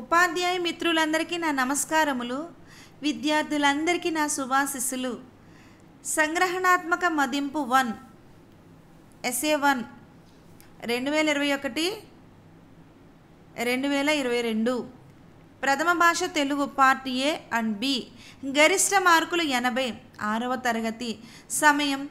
ఉపాధ్యాయ మిత్రులందరికీ నా నమస్కారములు విద్యార్థులందరికీ నా శుభాశిస్సులు సంగ్రహణాత్మక మదింపు వన్ ఎస్ఏ వన్ రెండు వేల ఇరవై ఒకటి రెండు వేల ఇరవై రెండు ప్రథమ భాష Telugu part A and B గరిష్ట మార్కులు ఎనభై ఆరవ తరగతి సమయం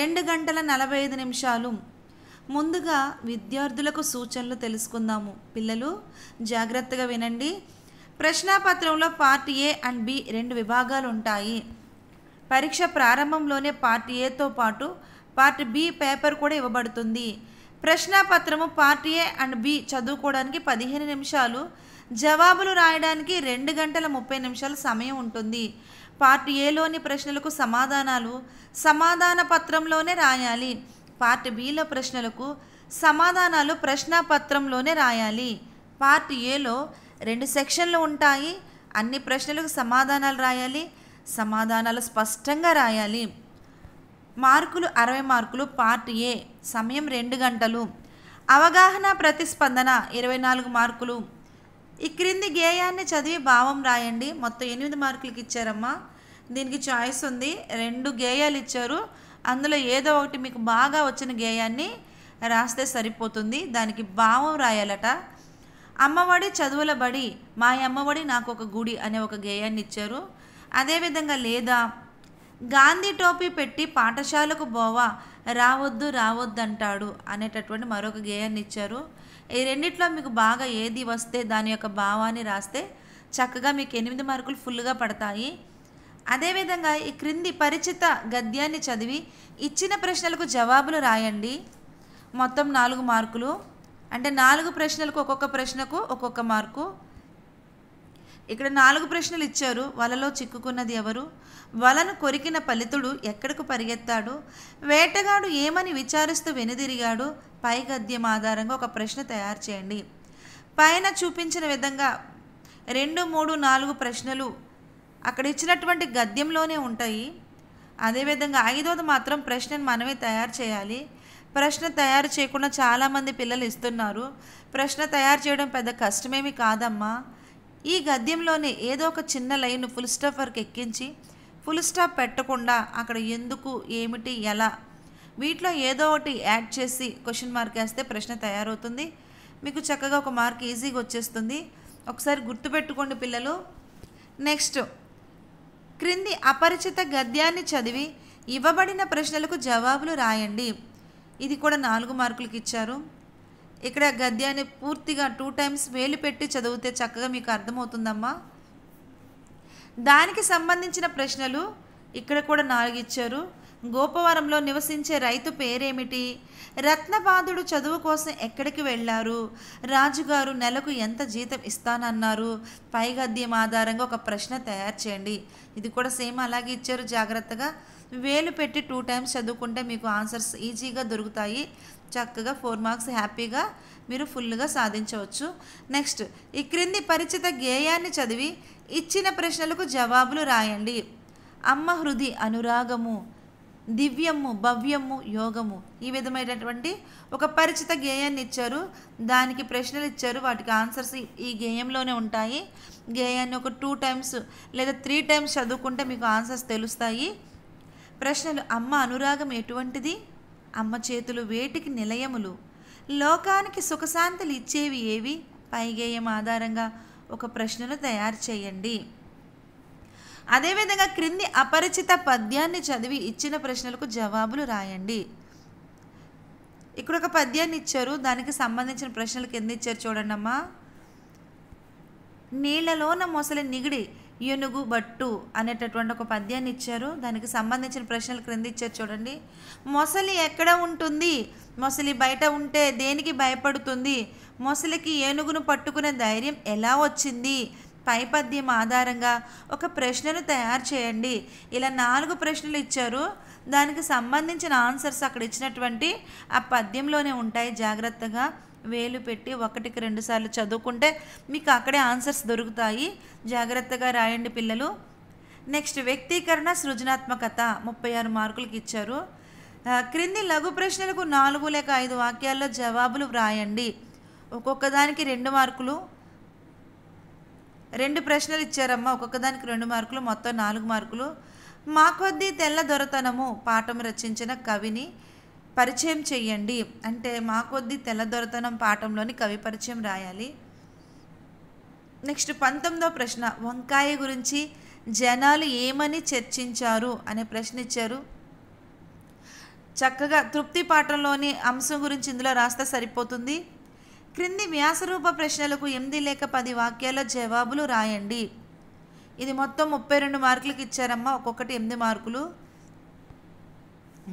రెండు గంటల నలభై ఐదు నిమిషాలు ముందుగా విద్యార్థులకు సూచనలు తెలుసుకుందాము పిల్లలు జాగ్రత్తగా వినండి ప్రశ్నాపత్రంలో పార్ట్ ఏ అండ్ బి రెండు విభాగాలు ఉంటాయి పరీక్ష ప్రారంభంలోనే పార్ట్ ఏతో పాటు పార్ట్ బి పేపర్ కూడా ఇవ్వబడుతుంది ప్రశ్నాపత్రము పార్ట్ ఏ అండ్ బి చదువుకోవడానికి పదిహేను నిమిషాలు జవాబులు రాయడానికి రెండు గంటల ముప్పై నిమిషాల సమయం ఉంటుంది పార్ట్ ఏలోని ప్రశ్నలకు సమాధానాలు సమాధాన పత్రంలోనే రాయాలి పార్ట్ బిలో ప్రశ్నలకు సమాధానాలు ప్రశ్నపత్రంలోనే రాయాలి పార్ట్ ఏలో రెండు సెక్షన్లు ఉంటాయి అన్ని ప్రశ్నలకు సమాధానాలు రాయాలి సమాధానాలు స్పష్టంగా రాయాలి మార్కులు అరవై మార్కులు పార్ట్ ఏ సమయం రెండు గంటలు అవగాహన ప్రతిస్పందన ఇరవై నాలుగు మార్కులు ఈ క్రింది గేయాన్ని చదివి భావం రాయండి మొత్తం ఎనిమిది మార్కులకి ఇచ్చారమ్మా దీనికి చాయిస్ ఉంది రెండు గేయాలు ఇచ్చారు అందులో ఏదో ఒకటి మీకు బాగా వచ్చిన గేయాన్ని రాస్తే సరిపోతుంది దానికి భావం రాయాలట అమ్మఒడి చదువుల బడి మా అమ్మఒడి నాకు ఒక గుడి అనే ఒక గేయాన్ని ఇచ్చారు అదేవిధంగా లేదా గాంధీ టోపీ పెట్టి పాఠశాలకు బోవా రావద్దు రావద్దంటాడు అనేటటువంటి మరొక గేయాన్ని ఇచ్చారు ఈ రెండిట్లో మీకు బాగా ఏది వస్తే దాని యొక్క భావాన్ని రాస్తే చక్కగా మీకు ఎనిమిది మార్కులు ఫుల్గా పడతాయి అదేవిధంగా ఈ క్రింది పరిచిత గద్యాన్ని చదివి ఇచ్చిన ప్రశ్నలకు జవాబులు రాయండి మొత్తం నాలుగు మార్కులు అంటే నాలుగు ప్రశ్నలకు ఒక్కొక్క ప్రశ్నకు ఒక్కొక్క మార్కు ఇక్కడ నాలుగు ప్రశ్నలు ఇచ్చారు వలలో చిక్కుకున్నది ఎవరు వలను కొరికిన ఫలితుడు ఎక్కడకు పరిగెత్తాడు వేటగాడు ఏమని విచారిస్తూ వెనుదిరిగాడు పై గద్యం ఆధారంగా ఒక ప్రశ్న తయారు చేయండి పైన చూపించిన విధంగా రెండు మూడు నాలుగు ప్రశ్నలు అక్కడ ఇచ్చినటువంటి గద్యంలోనే ఉంటాయి అదేవిధంగా ఐదోది మాత్రం ప్రశ్నను మనమే తయారు చేయాలి ప్రశ్న తయారు చేయకుండా చాలామంది పిల్లలు ఇస్తున్నారు ప్రశ్న తయారు చేయడం పెద్ద కష్టమేమి కాదమ్మా ఈ గద్యంలోనే ఏదో ఒక చిన్న లైన్ ఫుల్ స్టాప్ వరకు ఎక్కించి ఫుల్ స్టాప్ పెట్టకుండా అక్కడ ఎందుకు ఏమిటి ఎలా వీటిలో ఏదో ఒకటి యాడ్ చేసి క్వశ్చన్ మార్క్ వేస్తే ప్రశ్న తయారవుతుంది మీకు చక్కగా ఒక మార్క్ ఈజీగా వచ్చేస్తుంది ఒకసారి గుర్తుపెట్టుకోండి పిల్లలు నెక్స్ట్ క్రింది అపరిచిత గద్యాన్ని చదివి ఇవ్వబడిన ప్రశ్నలకు జవాబులు రాయండి ఇది కూడా నాలుగు మార్కులకి ఇచ్చారు ఇక్కడ గద్యాన్ని పూర్తిగా టూ టైమ్స్ వేలు పెట్టి చదివితే చక్కగా మీకు అర్థమవుతుందమ్మా దానికి సంబంధించిన ప్రశ్నలు ఇక్కడ కూడా నాలుగు ఇచ్చారు గోపవరంలో నివసించే రైతు పేరేమిటి రత్నపాదుడు చదువు కోసం ఎక్కడికి వెళ్ళారు రాజుగారు నెలకు ఎంత జీతం ఇస్తానన్నారు పైగద్యం ఆధారంగా ఒక ప్రశ్న తయారు చేయండి ఇది కూడా సేమ్ అలాగే ఇచ్చారు జాగ్రత్తగా వేలు పెట్టి టూ టైమ్స్ చదువుకుంటే మీకు ఆన్సర్స్ ఈజీగా దొరుకుతాయి చక్కగా ఫోర్ మార్క్స్ హ్యాపీగా మీరు ఫుల్గా సాధించవచ్చు నెక్స్ట్ ఈ క్రింది పరిచిత గేయాన్ని చదివి ఇచ్చిన ప్రశ్నలకు జవాబులు రాయండి అమ్మ హృది అనురాగము దివ్యము భవ్యము యోగము ఈ విధమైనటువంటి ఒక పరిచిత గేయాన్ని ఇచ్చారు దానికి ప్రశ్నలు ఇచ్చారు వాటికి ఆన్సర్స్ ఈ గేయంలోనే ఉంటాయి గేయాన్ని ఒక టూ టైమ్స్ లేదా త్రీ టైమ్స్ చదువుకుంటే మీకు ఆన్సర్స్ తెలుస్తాయి ప్రశ్నలు అమ్మ అనురాగం ఎటువంటిది అమ్మ చేతులు వేటికి నిలయములు లోకానికి సుఖశాంతులు ఇచ్చేవి ఏవి పైగేయం ఆధారంగా ఒక ప్రశ్నను తయారు చేయండి అదేవిధంగా క్రింది అపరిచిత పద్యాన్ని చదివి ఇచ్చిన ప్రశ్నలకు జవాబులు రాయండి ఇక్కడ ఒక పద్యాన్ని ఇచ్చారు దానికి సంబంధించిన ప్రశ్నలు కింద ఇచ్చారు చూడండి అమ్మా నీళ్లలోన మొసలి నిగిడి ఏనుగు బట్టు అనేటటువంటి ఒక పద్యాన్ని ఇచ్చారు దానికి సంబంధించిన ప్రశ్నలు క్రింద ఇచ్చారు చూడండి మొసలి ఎక్కడ ఉంటుంది మొసలి బయట ఉంటే దేనికి భయపడుతుంది మొసలికి ఏనుగును పట్టుకునే ధైర్యం ఎలా వచ్చింది పై పద్యం ఆధారంగా ఒక ప్రశ్నను తయారు చేయండి ఇలా నాలుగు ప్రశ్నలు ఇచ్చారు దానికి సంబంధించిన ఆన్సర్స్ అక్కడ ఇచ్చినటువంటి ఆ పద్యంలోనే ఉంటాయి జాగ్రత్తగా వేలు పెట్టి ఒకటికి రెండు సార్లు చదువుకుంటే మీకు అక్కడే ఆన్సర్స్ దొరుకుతాయి జాగ్రత్తగా రాయండి పిల్లలు నెక్స్ట్ వ్యక్తీకరణ సృజనాత్మకత ముప్పై ఆరు మార్కులకి ఇచ్చారు క్రింది లఘు ప్రశ్నలకు నాలుగు లేక ఐదు వాక్యాల్లో జవాబులు వ్రాయండి ఒక్కొక్కదానికి రెండు మార్కులు రెండు ప్రశ్నలు ఇచ్చారమ్మా ఒక్కొక్కదానికి రెండు మార్కులు మొత్తం నాలుగు మార్కులు మా కొద్దీ తెల్ల దొరతనము పాఠం రచించిన కవిని పరిచయం చెయ్యండి అంటే మా కొద్దీ తెల్ల దొరతనం పాఠంలోని కవి పరిచయం రాయాలి నెక్స్ట్ పంతొమ్మిదో ప్రశ్న వంకాయ గురించి జనాలు ఏమని చర్చించారు అనే ప్రశ్న ఇచ్చారు చక్కగా తృప్తి పాఠంలోని అంశం గురించి ఇందులో రాస్తే సరిపోతుంది క్రింది వ్యాసరూప ప్రశ్నలకు ఎనిమిది లేక పది వాక్యాల జవాబులు రాయండి ఇది మొత్తం ముప్పై రెండు మార్కులకు ఇచ్చారమ్మా ఒక్కొక్కటి ఎనిమిది మార్కులు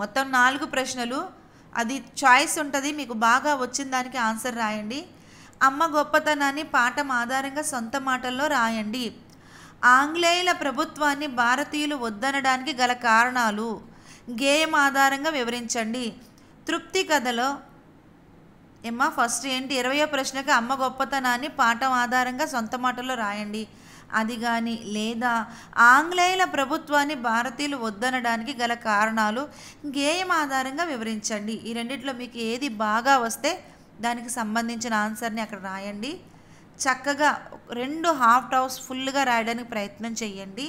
మొత్తం నాలుగు ప్రశ్నలు అది చాయిస్ ఉంటుంది మీకు బాగా వచ్చిన దానికి ఆన్సర్ రాయండి అమ్మ గొప్పతనాన్ని పాఠం ఆధారంగా సొంత మాటల్లో రాయండి ఆంగ్లేయుల ప్రభుత్వాన్ని భారతీయులు వద్దనడానికి గల కారణాలు గేయం ఆధారంగా వివరించండి తృప్తి కథలో ఎమ్మ ఫస్ట్ ఏంటి ఇరవయో ప్రశ్నకి అమ్మ గొప్పతనాన్ని పాఠం ఆధారంగా సొంత మాటలో రాయండి అది కానీ లేదా ఆంగ్లేయుల ప్రభుత్వాన్ని భారతీయులు వద్దనడానికి గల కారణాలు గేయం ఆధారంగా వివరించండి ఈ రెండిట్లో మీకు ఏది బాగా వస్తే దానికి సంబంధించిన ఆన్సర్ని అక్కడ రాయండి చక్కగా రెండు హాఫ్ టౌస్ ఫుల్గా రాయడానికి ప్రయత్నం చేయండి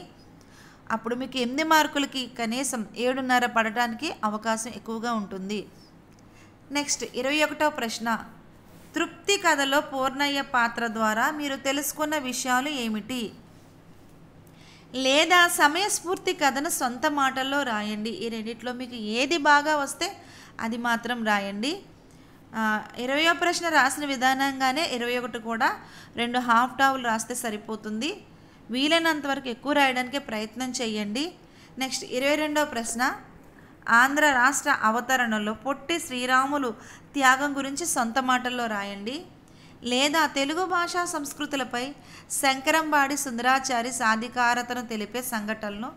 అప్పుడు మీకు ఎనిమిది మార్కులకి కనీసం ఏడున్నర పడటానికి అవకాశం ఎక్కువగా ఉంటుంది నెక్స్ట్ ఇరవై ఒకటో ప్రశ్న తృప్తి కథలో పూర్ణయ్య పాత్ర ద్వారా మీరు తెలుసుకున్న విషయాలు ఏమిటి లేదా సమయస్ఫూర్తి కథను సొంత మాటల్లో రాయండి ఈ రెండిట్లో మీకు ఏది బాగా వస్తే అది మాత్రం రాయండి ఇరవయో ప్రశ్న రాసిన విధానంగానే ఇరవై ఒకటి కూడా రెండు హాఫ్ టావులు రాస్తే సరిపోతుంది వీలైనంత వరకు ఎక్కువ రాయడానికి ప్రయత్నం చేయండి నెక్స్ట్ ఇరవై రెండో ప్రశ్న ఆంధ్ర రాష్ట్ర అవతరణలో పొట్టి శ్రీరాములు త్యాగం గురించి సొంత మాటల్లో రాయండి లేదా తెలుగు భాషా సంస్కృతులపై శంకరంబాడి సుందరాచారి సాధికారతను తెలిపే సంఘటనలను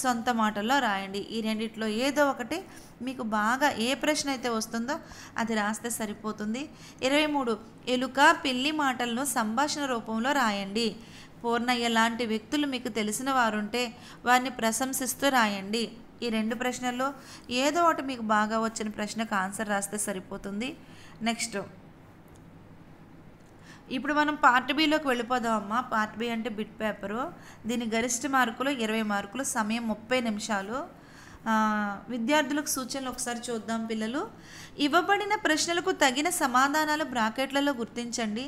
సొంత మాటల్లో రాయండి ఈ రెండిట్లో ఏదో ఒకటి మీకు బాగా ఏ ప్రశ్న అయితే వస్తుందో అది రాస్తే సరిపోతుంది ఇరవై మూడు ఎలుక పిల్లి మాటలను సంభాషణ రూపంలో రాయండి పూర్ణయ్య లాంటి వ్యక్తులు మీకు తెలిసిన వారుంటే వారిని ప్రశంసిస్తూ రాయండి ఈ రెండు ప్రశ్నల్లో ఏదో ఒకటి మీకు బాగా వచ్చిన ప్రశ్నకు ఆన్సర్ రాస్తే సరిపోతుంది నెక్స్ట్ ఇప్పుడు మనం పార్ట్ బిలోకి వెళ్ళిపోదాం అమ్మా పార్ట్ బి అంటే బిట్ పేపరు దీని గరిష్ట మార్కులు ఇరవై మార్కులు సమయం ముప్పై నిమిషాలు విద్యార్థులకు సూచనలు ఒకసారి చూద్దాం పిల్లలు ఇవ్వబడిన ప్రశ్నలకు తగిన సమాధానాలు బ్రాకెట్లలో గుర్తించండి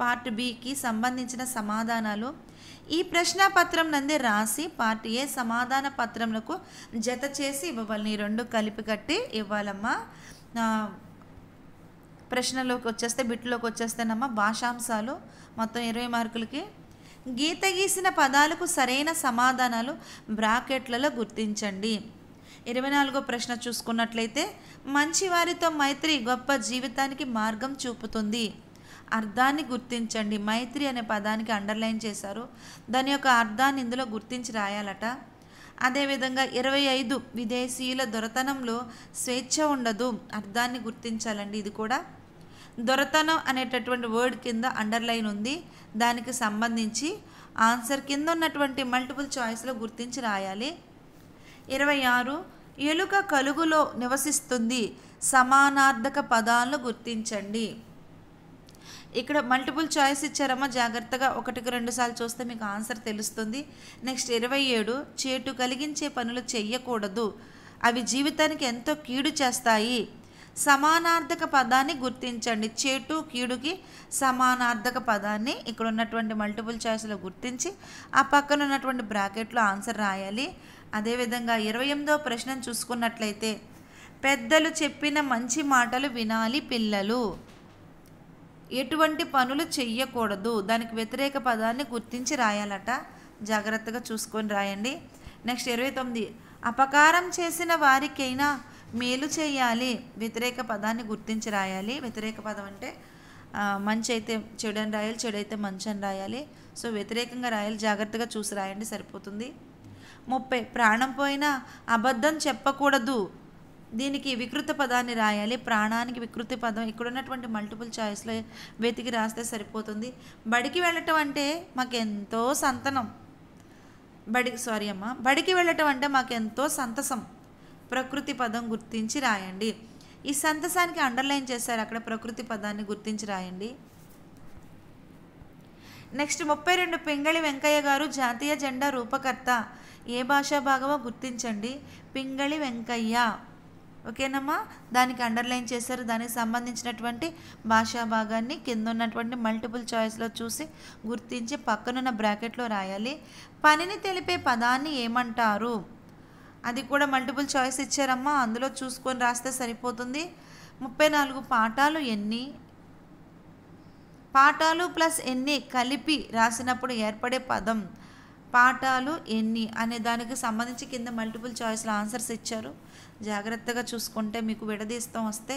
పార్ట్ బికి సంబంధించిన సమాధానాలు ఈ పత్రం నందే రాసి పార్టీ ఏ సమాధాన పత్రములకు జత చేసి ఇవ్వాలి రెండు కలిపి కట్టి ఇవ్వాలమ్మా ప్రశ్నలోకి వచ్చేస్తే బిట్లోకి వచ్చేస్తేనమ్మా భాషాంశాలు మొత్తం ఇరవై మార్కులకి గీత గీసిన పదాలకు సరైన సమాధానాలు బ్రాకెట్లలో గుర్తించండి ఇరవై నాలుగో ప్రశ్న చూసుకున్నట్లయితే మంచివారితో మైత్రి గొప్ప జీవితానికి మార్గం చూపుతుంది అర్థాన్ని గుర్తించండి మైత్రి అనే పదానికి అండర్లైన్ చేశారు దాని యొక్క అర్థాన్ని ఇందులో గుర్తించి రాయాలట అదేవిధంగా ఇరవై ఐదు విదేశీయుల దొరతనంలో స్వేచ్ఛ ఉండదు అర్థాన్ని గుర్తించాలండి ఇది కూడా దొరతనం అనేటటువంటి వర్డ్ కింద అండర్లైన్ ఉంది దానికి సంబంధించి ఆన్సర్ కింద ఉన్నటువంటి మల్టిపుల్ చాయిస్లో గుర్తించి రాయాలి ఇరవై ఆరు ఎలుక కలుగులో నివసిస్తుంది సమానార్థక పదాలను గుర్తించండి ఇక్కడ మల్టిపుల్ చాయిస్ ఇచ్చారమ్మా జాగ్రత్తగా ఒకటికి రెండు సార్లు చూస్తే మీకు ఆన్సర్ తెలుస్తుంది నెక్స్ట్ ఇరవై ఏడు చేటు కలిగించే పనులు చెయ్యకూడదు అవి జీవితానికి ఎంతో కీడు చేస్తాయి సమానార్థక పదాన్ని గుర్తించండి చేటు కీడుకి సమానార్థక పదాన్ని ఇక్కడ ఉన్నటువంటి మల్టిపుల్ చాయిస్లో గుర్తించి ఆ పక్కన ఉన్నటువంటి బ్రాకెట్లో ఆన్సర్ రాయాలి అదేవిధంగా ఇరవై ఎనిమిదో ప్రశ్నను చూసుకున్నట్లయితే పెద్దలు చెప్పిన మంచి మాటలు వినాలి పిల్లలు ఎటువంటి పనులు చెయ్యకూడదు దానికి వ్యతిరేక పదాన్ని గుర్తించి రాయాలట జాగ్రత్తగా చూసుకొని రాయండి నెక్స్ట్ ఇరవై తొమ్మిది అపకారం చేసిన వారికైనా మేలు చేయాలి వ్యతిరేక పదాన్ని గుర్తించి రాయాలి వ్యతిరేక పదం అంటే మంచి అయితే చెడు అని రాయాలి చెడు అయితే మంచి అని రాయాలి సో వ్యతిరేకంగా రాయాలి జాగ్రత్తగా చూసి రాయండి సరిపోతుంది ముప్పై ప్రాణం పోయినా అబద్ధం చెప్పకూడదు దీనికి వికృత పదాన్ని రాయాలి ప్రాణానికి వికృతి పదం ఇక్కడ ఉన్నటువంటి మల్టిపుల్ చాయిస్లో వెతికి రాస్తే సరిపోతుంది బడికి వెళ్ళటం అంటే మాకెంతో సంతనం బడి సారీ అమ్మ బడికి వెళ్ళటం అంటే మాకెంతో సంతసం ప్రకృతి పదం గుర్తించి రాయండి ఈ సంతసానికి అండర్లైన్ చేశారు అక్కడ ప్రకృతి పదాన్ని గుర్తించి రాయండి నెక్స్ట్ ముప్పై రెండు పింగళి వెంకయ్య గారు జాతీయ జెండా రూపకర్త ఏ భాషా భాగమో గుర్తించండి పింగళి వెంకయ్య ఓకేనమ్మా దానికి అండర్లైన్ చేశారు దానికి సంబంధించినటువంటి భాషా భాగాన్ని కింద ఉన్నటువంటి మల్టిపుల్ చాయిస్లో చూసి గుర్తించి పక్కనున్న బ్రాకెట్లో రాయాలి పనిని తెలిపే పదాన్ని ఏమంటారు అది కూడా మల్టిపుల్ చాయిస్ ఇచ్చారమ్మా అందులో చూసుకొని రాస్తే సరిపోతుంది ముప్పై నాలుగు పాఠాలు ఎన్ని పాఠాలు ప్లస్ ఎన్ని కలిపి రాసినప్పుడు ఏర్పడే పదం పాఠాలు ఎన్ని అనే దానికి సంబంధించి కింద మల్టిపుల్ చాయిస్లో ఆన్సర్స్ ఇచ్చారు జాగ్రత్తగా చూసుకుంటే మీకు విడదీస్తాం వస్తే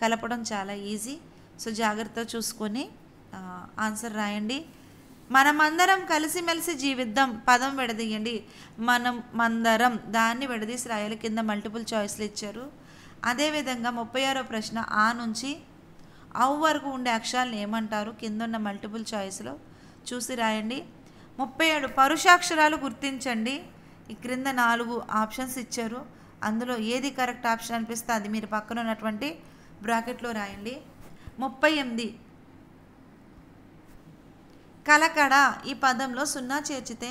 కలపడం చాలా ఈజీ సో జాగ్రత్తగా చూసుకొని ఆన్సర్ రాయండి మనమందరం కలిసిమెలిసి జీవిద్దాం పదం విడదీయండి మనం మందరం దాన్ని విడదీసి రాయాలి కింద మల్టిపుల్ చాయిస్లు ఇచ్చారు అదేవిధంగా ముప్పై ఆరో ప్రశ్న ఆ నుంచి అవు వరకు ఉండే అక్షరాలను ఏమంటారు కింద ఉన్న మల్టిపుల్ చాయిస్లో చూసి రాయండి ముప్పై ఏడు పరుషాక్షరాలు గుర్తించండి ఈ క్రింద నాలుగు ఆప్షన్స్ ఇచ్చారు అందులో ఏది కరెక్ట్ ఆప్షన్ అనిపిస్తే అది మీరు పక్కన ఉన్నటువంటి బ్రాకెట్లో రాయండి ముప్పై ఎనిమిది కలకడ ఈ పదంలో సున్నా చేర్చితే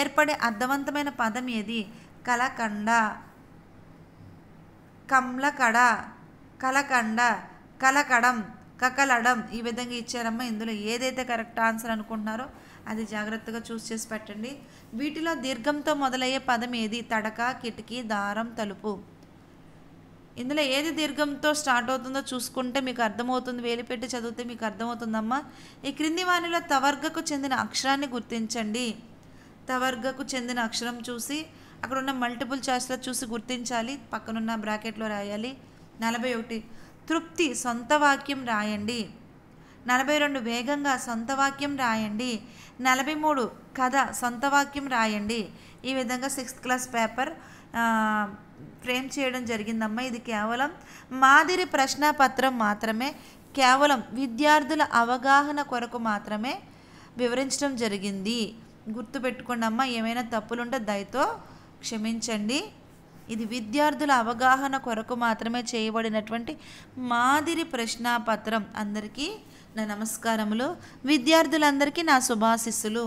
ఏర్పడే అర్థవంతమైన పదం ఏది కలకండ కమ్లకడ కలకండ కలకడం కకలడం ఈ విధంగా ఇచ్చారమ్మా ఇందులో ఏదైతే కరెక్ట్ ఆన్సర్ అనుకుంటున్నారో అది జాగ్రత్తగా చూస్ చేసి పెట్టండి వీటిలో దీర్ఘంతో మొదలయ్యే పదం ఏది తడక కిటికీ దారం తలుపు ఇందులో ఏది దీర్ఘంతో స్టార్ట్ అవుతుందో చూసుకుంటే మీకు అర్థమవుతుంది వేలిపెట్టి చదివితే మీకు అర్థమవుతుందమ్మా ఈ క్రింది వాణిలో తవర్గకు చెందిన అక్షరాన్ని గుర్తించండి తవర్గకు చెందిన అక్షరం చూసి అక్కడ ఉన్న మల్టిపుల్ చాయిస్లో చూసి గుర్తించాలి పక్కనున్న బ్రాకెట్లో రాయాలి నలభై ఒకటి తృప్తి సొంత వాక్యం రాయండి నలభై రెండు వేగంగా సొంత వాక్యం రాయండి నలభై మూడు కథ సొంత వాక్యం రాయండి ఈ విధంగా సిక్స్త్ క్లాస్ పేపర్ ఫ్రేమ్ చేయడం జరిగిందమ్మా ఇది కేవలం మాదిరి ప్రశ్నపత్రం మాత్రమే కేవలం విద్యార్థుల అవగాహన కొరకు మాత్రమే వివరించడం జరిగింది గుర్తుపెట్టుకోండి అమ్మ ఏమైనా తప్పులుంటే దయతో క్షమించండి ఇది విద్యార్థుల అవగాహన కొరకు మాత్రమే చేయబడినటువంటి మాదిరి ప్రశ్నాపత్రం అందరికీ నమస్కారములో విద్యార్థులందరికీ నా శుభాశిస్సులు